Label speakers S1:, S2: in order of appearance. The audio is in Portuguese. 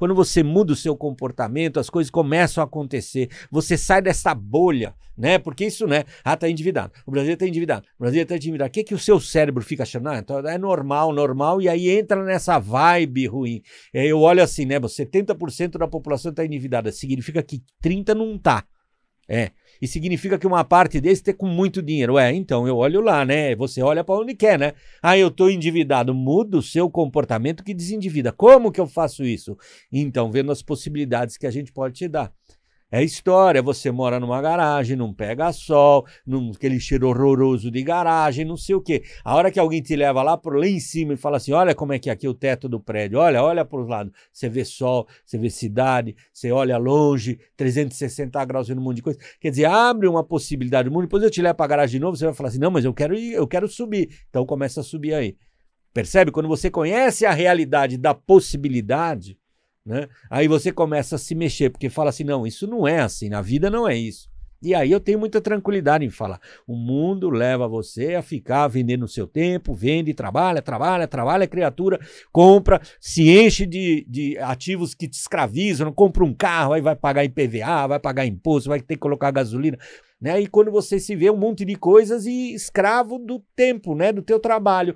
S1: Quando você muda o seu comportamento, as coisas começam a acontecer. Você sai dessa bolha, né? Porque isso, né? Ah, tá endividado. O Brasil tá endividado. O Brasil tá endividado. O que, que o seu cérebro fica achando? Ah, então é normal, normal. E aí entra nessa vibe ruim. É, eu olho assim, né? 70% da população tá endividada. Significa que 30% não tá. É e significa que uma parte desse tem com muito dinheiro. É, então eu olho lá, né? Você olha para onde quer, né? Ah, eu estou endividado. Muda o seu comportamento que desendivida. Como que eu faço isso? Então, vendo as possibilidades que a gente pode te dar. É história, você mora numa garagem, não pega sol, num, aquele cheiro horroroso de garagem, não sei o quê. A hora que alguém te leva lá, pro, lá em cima e fala assim: olha como é que é aqui o teto do prédio, olha, olha para os lados. Você vê sol, você vê cidade, você olha longe, 360 graus vendo um monte de coisa. Quer dizer, abre uma possibilidade do mundo. Depois eu te levo para a garagem de novo, você vai falar assim: não, mas eu quero ir, eu quero subir. Então começa a subir aí. Percebe? Quando você conhece a realidade da possibilidade, né? Aí você começa a se mexer, porque fala assim: não, isso não é assim, na vida não é isso. E aí eu tenho muita tranquilidade em falar. O mundo leva você a ficar vendendo o seu tempo, vende, trabalha, trabalha, trabalha, criatura, compra, se enche de, de ativos que te escravizam, compra um carro, aí vai pagar IPVA, vai pagar imposto, vai ter que colocar gasolina. Né? E quando você se vê um monte de coisas e escravo do tempo, né? do teu trabalho.